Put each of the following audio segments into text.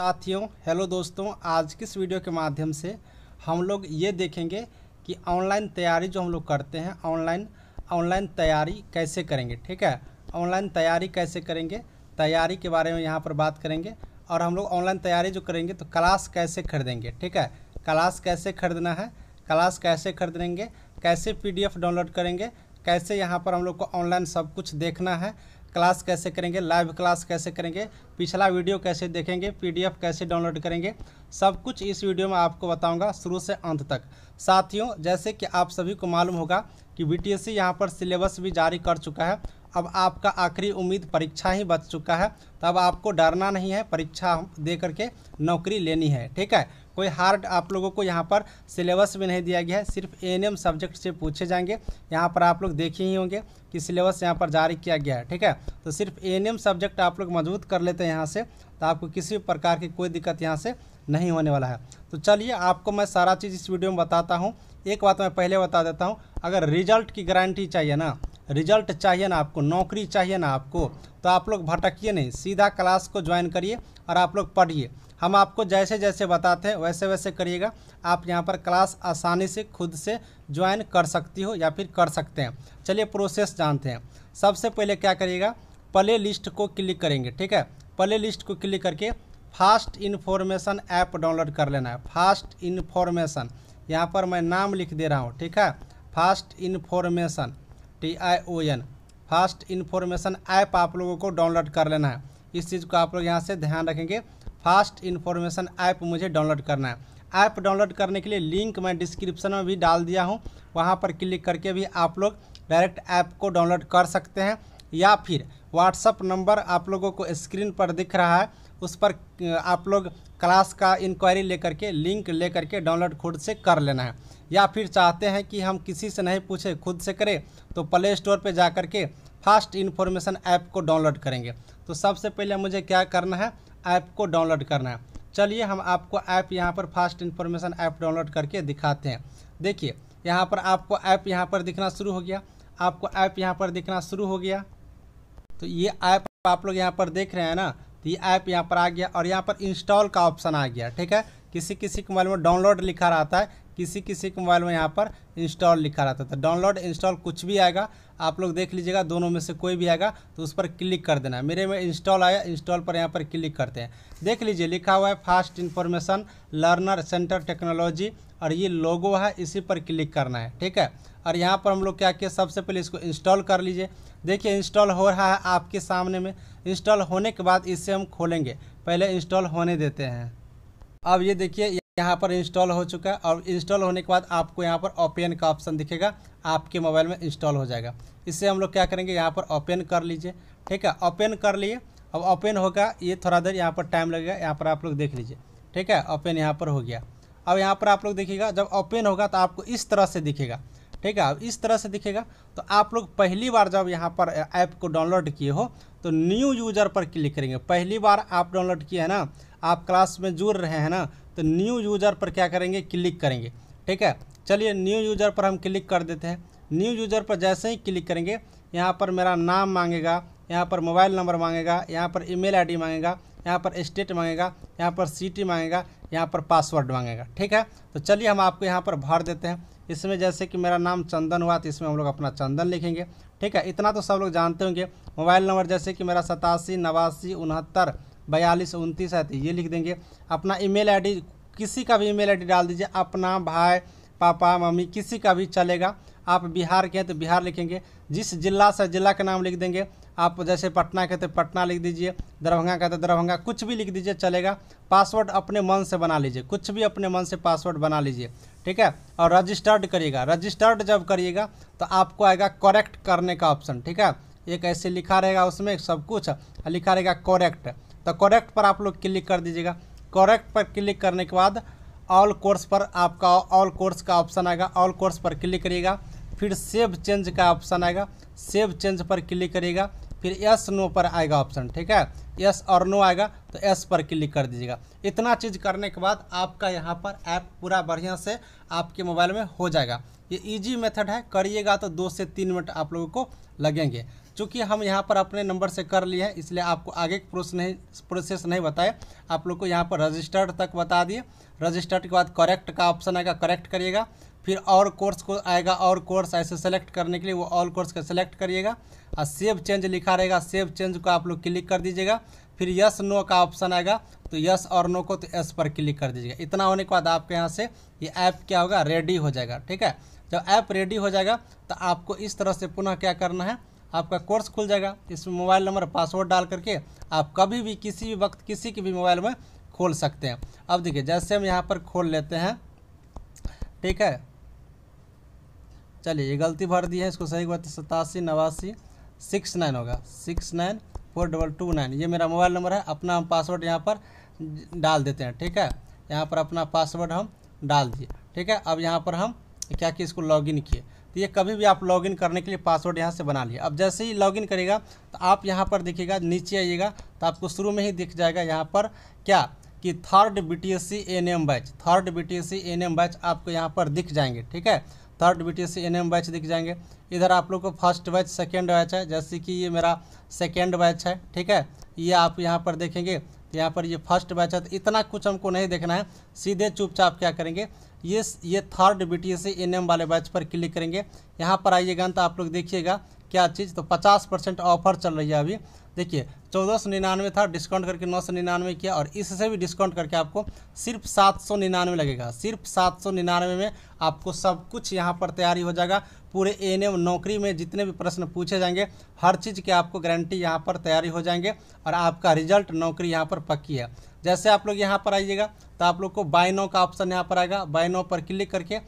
साथियों हेलो दोस्तों आज किस वीडियो के माध्यम से हम लोग ये देखेंगे कि ऑनलाइन तैयारी जो हम लोग करते हैं ऑनलाइन ऑनलाइन तैयारी कैसे करेंगे ठीक है ऑनलाइन तैयारी कैसे करेंगे तैयारी के बारे में यहाँ पर बात करेंगे और हम लोग ऑनलाइन तैयारी जो करेंगे तो क्लास कैसे खरीदेंगे ठीक है क्लास कैसे खरीदना है क्लास कैसे खरीदेंगे कैसे पीडीएफ डाउनलोड करेंगे कैसे यहाँ पर हम लोग को ऑनलाइन सब कुछ देखना है क्लास कैसे करेंगे लाइव क्लास कैसे करेंगे पिछला वीडियो कैसे देखेंगे पीडीएफ कैसे डाउनलोड करेंगे सब कुछ इस वीडियो में आपको बताऊंगा शुरू से अंत तक साथियों जैसे कि आप सभी को मालूम होगा कि बीटीएससी यहाँ पर सिलेबस भी जारी कर चुका है अब आपका आखिरी उम्मीद परीक्षा ही बच चुका है तो अब आपको डरना नहीं है परीक्षा दे करके नौकरी लेनी है ठीक है कोई हार्ड आप लोगों को यहाँ पर सिलेबस भी नहीं दिया गया है सिर्फ एएनएम सब्जेक्ट से पूछे जाएंगे यहाँ पर आप लोग देखे ही होंगे कि सिलेबस यहाँ पर जारी किया गया है ठीक है तो सिर्फ एएनएम सब्जेक्ट आप लोग मजबूत कर लेते हैं यहाँ से तो आपको किसी भी प्रकार की कोई दिक्कत यहाँ से नहीं होने वाला है तो चलिए आपको मैं सारा चीज़ इस वीडियो में बताता हूँ एक बात मैं पहले बता देता हूँ अगर रिजल्ट की गारंटी चाहिए ना रिजल्ट चाहिए ना आपको नौकरी चाहिए ना आपको तो आप लोग भटकिए नहीं सीधा क्लास को ज्वाइन करिए और आप लोग पढ़िए हम आपको जैसे जैसे बताते हैं वैसे वैसे करिएगा आप यहाँ पर क्लास आसानी से खुद से ज्वाइन कर सकती हो या फिर कर सकते हैं चलिए प्रोसेस जानते हैं सबसे पहले क्या करिएगा प्ले लिस्ट को क्लिक करेंगे ठीक है प्ले लिस्ट को क्लिक करके फास्ट इन्फॉर्मेशन ऐप डाउनलोड कर लेना है फास्ट इन्फॉर्मेशन यहाँ पर मैं नाम लिख दे रहा हूँ ठीक है fast information T I O N fast information app आप लोगों को डाउनलोड कर लेना है इस चीज़ को आप लोग यहाँ से ध्यान रखेंगे फास्ट इन्फॉर्मेशन ऐप मुझे डाउनलोड करना है ऐप डाउनलोड करने के लिए लिंक मैं डिस्क्रिप्शन में भी डाल दिया हूँ वहाँ पर क्लिक करके भी आप लोग डायरेक्ट ऐप को डाउनलोड कर सकते हैं या फिर व्हाट्सअप नंबर आप लोगों को स्क्रीन पर दिख रहा है उस पर आप लोग क्लास का इंक्वायरी लेकर के लिंक लेकर के डाउनलोड खुद से कर लेना है या फिर चाहते हैं कि हम किसी से नहीं पूछें खुद से करें तो प्ले स्टोर पर जा कर के फास्ट इन्फॉर्मेशन ऐप को डाउनलोड करेंगे तो सबसे पहले मुझे क्या करना है ऐप को डाउनलोड करना है चलिए हम आपको ऐप यहाँ पर फास्ट इन्फॉर्मेशन ऐप डाउनलोड करके दिखाते हैं देखिए यहाँ पर आपको ऐप यहाँ पर दिखना शुरू हो गया आपको ऐप यहाँ पर दिखना शुरू हो गया तो ये ऐप आप लोग यहाँ पर देख रहे हैं ना तो ये ऐप यहाँ पर आ गया और यहाँ पर इंस्टॉल का ऑप्शन आ गया ठीक है किसी किसी के मोबाइल में डाउनलोड लिखा रहता है किसी किसी के मोबाइल में यहाँ पर इंस्टॉल लिखा रहता था डाउनलोड इंस्टॉल कुछ भी आएगा आप लोग देख लीजिएगा दोनों में से कोई भी आएगा तो उस पर क्लिक कर देना मेरे में इंस्टॉल आया इंस्टॉल पर यहाँ पर क्लिक करते हैं देख लीजिए लिखा हुआ है fast information learner centre technology और ये लोगो है इसी पर क्लिक करना है ठीक है और यहाँ पर हम लोग क्या किए सबसे पहले इसको इंस्टॉल कर लीजिए देखिए इंस्टॉल हो रहा है आपके सामने में इंस्टॉल होने के बाद इसे हम खोलेंगे पहले इंस्टॉल होने देते हैं अब ये देखिए यहाँ पर इंस्टॉल हो चुका है और इंस्टॉल होने के बाद आपको यहाँ पर ओपन का ऑप्शन दिखेगा आपके मोबाइल में इंस्टॉल हो जाएगा इससे हम लोग क्या करेंगे यहाँ पर ओपन कर लीजिए ठीक है ओपन कर लिए अब ओपन होगा ये थोड़ा देर यहाँ पर टाइम लगेगा यहाँ पर आप लोग देख लीजिए ठीक है ओपन यहाँ पर हो गया अब यहाँ पर आप लोग देखिएगा जब ओपन होगा तो आपको इस तरह से दिखेगा ठीक है अब इस तरह से दिखेगा तो आप लोग पहली बार जब यहाँ पर ऐप को डाउनलोड किए हो तो न्यू यूजर पर क्लिक करेंगे पहली बार आप डाउनलोड किए हैं ना आप क्लास में जुड़ रहे हैं ना तो न्यू यूज़र पर क्या करेंगे क्लिक करेंगे ठीक है चलिए न्यू यूज़र पर हम क्लिक कर देते हैं न्यू यूज़र पर जैसे ही क्लिक करेंगे यहाँ पर मेरा नाम मांगेगा यहाँ पर मोबाइल नंबर मांगेगा यहाँ पर ईमेल आईडी मांगेगा यहाँ पर स्टेट मांगेगा यहाँ पर सिटी मांगेगा यहाँ पर पासवर्ड मांगेगा ठीक है तो चलिए हम आपको यहाँ पर भर देते हैं इसमें जैसे कि मेरा नाम चंदन हुआ तो इसमें हम लोग अपना चंदन लिखेंगे ठीक है इतना तो सब लोग जानते होंगे मोबाइल नंबर जैसे कि मेरा सतासी नवासी उनहत्तर बयालीस उनतीस है ये लिख देंगे अपना ईमेल आईडी किसी का भी ईमेल आईडी डाल दीजिए अपना भाई पापा मम्मी किसी का भी चलेगा आप बिहार के हैं तो बिहार लिखेंगे जिस जिला से जिला का नाम लिख देंगे आप जैसे पटना के तो पटना लिख दीजिए दरभंगा का तो दरभंगा कुछ भी लिख दीजिए चलेगा पासवर्ड अपने मन से बना लीजिए कुछ भी अपने मन से पासवर्ड बना लीजिए ठीक है और रजिस्टर्ड करिएगा रजिस्टर्ड जब करिएगा तो आपको आएगा करेक्ट करने का ऑप्शन ठीक है एक ऐसे लिखा रहेगा उसमें सब कुछ लिखा रहेगा करेक्ट तो करेक्ट पर आप लोग क्लिक कर दीजिएगा करेक्ट पर क्लिक करने के बाद ऑल कोर्स पर आपका ऑल कोर्स का ऑप्शन आएगा ऑल कोर्स पर क्लिक करिएगा फिर सेव चेंज का ऑप्शन आएगा सेव चेंज पर क्लिक करिएगा फिर यस नो पर आएगा ऑप्शन ठीक है यस और नो आएगा तो यस पर क्लिक कर दीजिएगा इतना चीज़ करने के बाद आपका यहाँ पर ऐप पूरा बढ़िया से आपके मोबाइल में हो जाएगा ये इजी मेथड है करिएगा तो दो से तीन मिनट आप लोगों को लगेंगे चूँकि हम यहाँ पर अपने नंबर से कर लिए हैं इसलिए आपको आगे प्रोसेस नहीं प्रोसेस नहीं बताए आप लोग को यहाँ पर रजिस्टर्ड तक बता दिए रजिस्टर्ड के बाद करेक्ट का ऑप्शन आएगा करेक्ट करिएगा फिर और कोर्स को आएगा और कोर्स ऐसे सेलेक्ट करने के लिए वो ऑल कोर्स का सेलेक्ट करिएगा और सेव चेंज लिखा रहेगा सेव चेंज को आप लोग क्लिक कर दीजिएगा फिर यस नो का ऑप्शन आएगा तो यस और नो को तो यस पर क्लिक कर दीजिएगा इतना होने के बाद आपके यहाँ से ये ऐप क्या होगा रेडी हो जाएगा ठीक है जब ऐप रेडी हो जाएगा तो आपको इस तरह से पुनः क्या करना है आपका कोर्स खुल जाएगा इसमें मोबाइल नंबर पासवर्ड डाल करके आप कभी भी किसी भी वक्त किसी के भी मोबाइल में खोल सकते हैं अब देखिए जैसे हम यहाँ पर खोल लेते हैं ठीक है चलिए ये गलती भर दी है इसको सही बात तो सतासी नवासी सिक्स नाइन होगा six nine four double two nine ये मेरा मोबाइल नंबर है अपना हम पासवर्ड यहाँ पर डाल देते हैं ठीक है यहाँ पर अपना पासवर्ड हम डाल दिए ठीक है अब यहाँ पर हम क्या कि इसको लॉगिन किए तो ये कभी भी आप लॉगिन करने के लिए पासवर्ड यहाँ से बना लिए अब जैसे ही लॉगिन करेगा तो आप यहाँ पर देखिएगा नीचे आइएगा तो आपको शुरू में ही दिख जाएगा यहाँ पर क्या कि third B T S C N M batch third B T S C N M batch आपको यहाँ पर दिख जाएंगे ठीक है third B T S C N M batch दिख जाएंगे इधर आप लोग को फर्स्ट बैच सेकेंड बैच है जैसे कि ये मेरा सेकेंड बैच है ठीक है ये आप यहाँ पर देखेंगे यहाँ पर ये फर्स्ट बैच है तो इतना कुछ हमको नहीं देखना है सीधे चुपचाप क्या करेंगे ये ये थर्ड बी टी एस वाले बैच पर क्लिक करेंगे यहाँ पर आइएगा तो आप लोग देखिएगा क्या चीज़ तो पचास परसेंट ऑफर चल रही है अभी देखिए चौदह सौ निन्यानवे था डिस्काउंट करके नौ सौ निन्यानवे किया और इससे भी डिस्काउंट करके आपको सिर्फ सात सौ निन्यानवे लगेगा सिर्फ सात सौ निन्यानवे में आपको सब कुछ यहाँ पर तैयारी हो जाएगा पूरे ए नौकरी में जितने भी प्रश्न पूछे जाएंगे हर चीज़ की आपको गारंटी यहाँ पर तैयारी हो जाएंगे और आपका रिजल्ट नौकरी यहाँ पर पक्की है जैसे आप लोग यहाँ पर आइएगा तो आप लोग को बाई नो का ऑप्शन यहाँ पर आएगा बाय नो पर क्लिक करके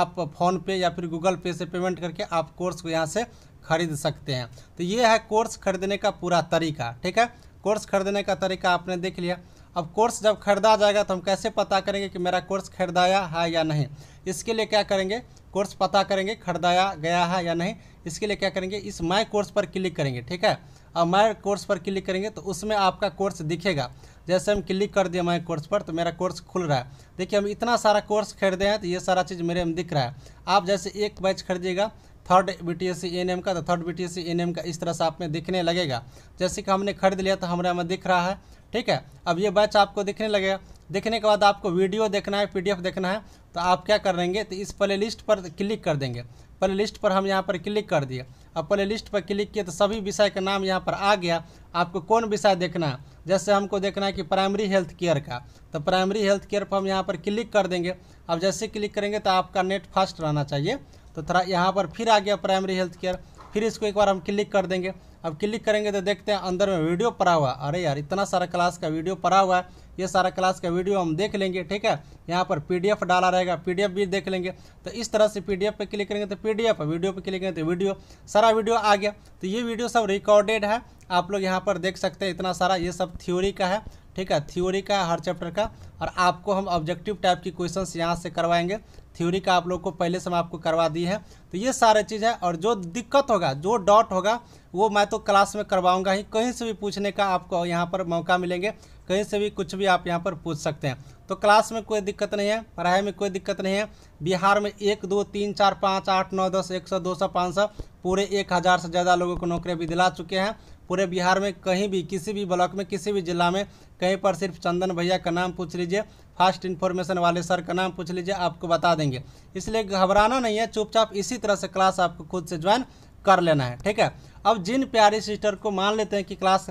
आप फ़ोनपे या फिर गूगल पे से पेमेंट करके आप कोर्स को यहाँ से खरीद सकते हैं तो ये है कोर्स खरीदने का पूरा तरीका ठीक है कोर्स खरीदने का तरीका आपने देख लिया अब कोर्स जब खरीदा जाएगा तो हम कैसे पता करेंगे कि मेरा कोर्स खरीदाया है या नहीं इसके लिए क्या करेंगे कोर्स पता करेंगे खरीदाया गया है या नहीं इसके लिए क्या करेंगे इस माय कोर्स पर क्लिक करेंगे ठीक है अब माय कोर्स पर क्लिक करेंगे तो उसमें आपका कोर्स दिखेगा जैसे हम क्लिक कर दिए माय कोर्स पर तो मेरा कोर्स खुल रहा है देखिए हम इतना सारा कोर्स खरीदे हैं तो ये सारा चीज़ मेरे में दिख रहा है आप जैसे एक बैच खरीदिएगा third B T S N का तो third B T S N का इस तरह से आप में दिखने लगेगा जैसे कि हमने खरीद लिया तो हमारे में दिख रहा है ठीक है अब ये बैच आपको दिखने लगेगा दिखने के बाद आपको वीडियो देखना है पीडीएफ देखना है तो आप क्या करेंगे तो इस प्ले लिस्ट पर क्लिक कर देंगे प्ले लिस्ट पर हम यहाँ पर क्लिक कर दिए अब प्ले लिस्ट पर क्लिक किए तो सभी विषय का नाम यहाँ पर आ गया आपको कौन विषय देखना है जैसे हमको देखना है कि प्राइमरी हेल्थ केयर का तो प्राइमरी हेल्थ केयर पर हम यहाँ पर क्लिक कर देंगे अब जैसे क्लिक करेंगे तो आपका नेट फास्ट रहना चाहिए तो थोड़ा यहाँ पर फिर आ गया प्राइमरी हेल्थ केयर फिर इसको एक बार हम क्लिक कर देंगे अब क्लिक करेंगे तो देखते हैं अंदर में वीडियो पड़ा हुआ अरे यार इतना सारा क्लास का वीडियो पड़ा हुआ है ये सारा क्लास का वीडियो हम देख लेंगे ठीक है यहाँ पर पीडीएफ डाला रहेगा पीडीएफ भी देख लेंगे तो इस तरह से पीडीएफ पे क्लिक करेंगे तो पीडीएफ वीडियो पे क्लिक करेंगे तो वीडियो सारा वीडियो आ गया तो ये वीडियो सब रिकॉर्डेड है आप लोग यहाँ पर देख सकते हैं इतना सारा ये सब थ्योरी का है ठीक है थ्योरी का हर चैप्टर का और आपको हम ऑब्जेक्टिव टाइप की क्वेश्चंस यहाँ से करवाएंगे थ्योरी का आप लोग को पहले से हम आपको करवा दी है तो ये सारे चीज़ है और जो दिक्कत होगा जो डॉट होगा वो मैं तो क्लास में करवाऊंगा ही कहीं से भी पूछने का आपको यहाँ पर मौका मिलेंगे कहीं से भी कुछ भी आप यहाँ पर पूछ सकते हैं तो क्लास में कोई दिक्कत नहीं है पढ़ाई में कोई दिक्कत नहीं है बिहार में एक दो तीन चार पाँच आठ नौ दस एक सौ दो सौ पाँच सौ पूरे एक हज़ार से ज़्यादा लोगों को नौकरी भी दिला चुके हैं पूरे बिहार में कहीं भी किसी भी ब्लॉक में किसी भी जिला में कहीं पर सिर्फ चंदन भैया का नाम पूछ लीजिए फास्ट इन्फॉर्मेशन वाले सर का नाम पूछ लीजिए आपको बता देंगे इसलिए घबराना नहीं है चुपचाप इसी तरह से क्लास आपको खुद से ज्वाइन कर लेना है ठीक है अब जिन प्यारी सिस्टर को मान लेते हैं कि क्लास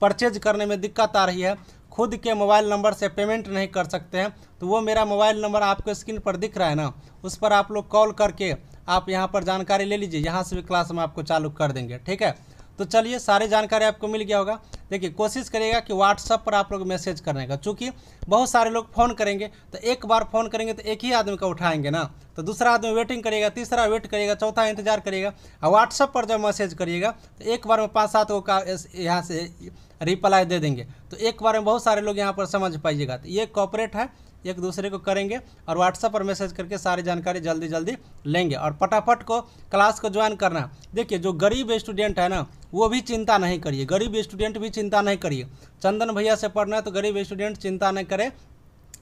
परचेज करने में दिक्कत आ रही है खुद के मोबाइल नंबर से पेमेंट नहीं कर सकते हैं तो वो मेरा मोबाइल नंबर आपको स्क्रीन पर दिख रहा है ना उस पर आप लोग कॉल करके आप यहाँ पर जानकारी ले लीजिए यहाँ से भी क्लास हम आपको चालू कर देंगे ठीक है तो चलिए सारी जानकारी आपको मिल गया होगा देखिए कोशिश करिएगा कि व्हाट्सअप पर आप लोग मैसेज करने का चूँकि बहुत सारे लोग फ़ोन करेंगे तो एक बार फ़ोन करेंगे तो एक ही आदमी का उठाएंगे ना तो दूसरा आदमी वेटिंग करेगा तीसरा वेट करेगा चौथा इंतजार करेगा और व्हाट्सअप पर जब मैसेज करिएगा तो एक बार में पाँच सात गो का यहाँ से रिप्लाई दे देंगे तो एक बार में बहुत सारे लोग यहाँ पर समझ पाइएगा तो ये कॉपरेट है एक दूसरे को करेंगे और व्हाट्सएप पर मैसेज करके सारी जानकारी जल्दी जल्दी लेंगे और फटाफट को क्लास को ज्वाइन करना देखिए जो गरीब स्टूडेंट है ना वो भी चिंता नहीं करिए गरीब स्टूडेंट भी चिंता नहीं करिए चंदन भैया से पढ़ना है तो गरीब स्टूडेंट चिंता नहीं करे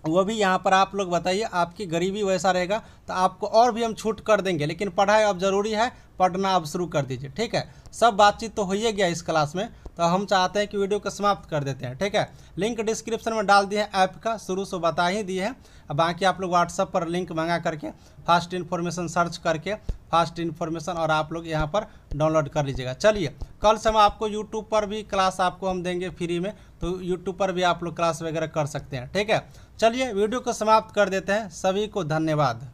वो भी यहाँ पर आप लोग बताइए आपकी गरीबी वैसा रहेगा तो आपको और भी हम छूट कर देंगे लेकिन पढ़ाई अब ज़रूरी है पढ़ना अब शुरू कर दीजिए ठीक है सब बातचीत तो हो ही गया इस क्लास में तो हम चाहते हैं कि वीडियो को समाप्त कर देते हैं ठीक है लिंक डिस्क्रिप्शन में डाल दिए हैं ऐप का शुरू से बता ही दिए हैं बाकी आप लोग व्हाट्सअप पर लिंक मंगा करके फास्ट इन्फॉर्मेशन सर्च करके फास्ट इन्फॉर्मेशन और आप लोग यहाँ पर डाउनलोड कर लीजिएगा चलिए कल से हम आपको यूट्यूब पर भी क्लास आपको हम देंगे फ्री में तो यूट्यूब पर भी आप लोग क्लास वगैरह कर सकते हैं ठीक है चलिए वीडियो को समाप्त कर देते हैं सभी को धन्यवाद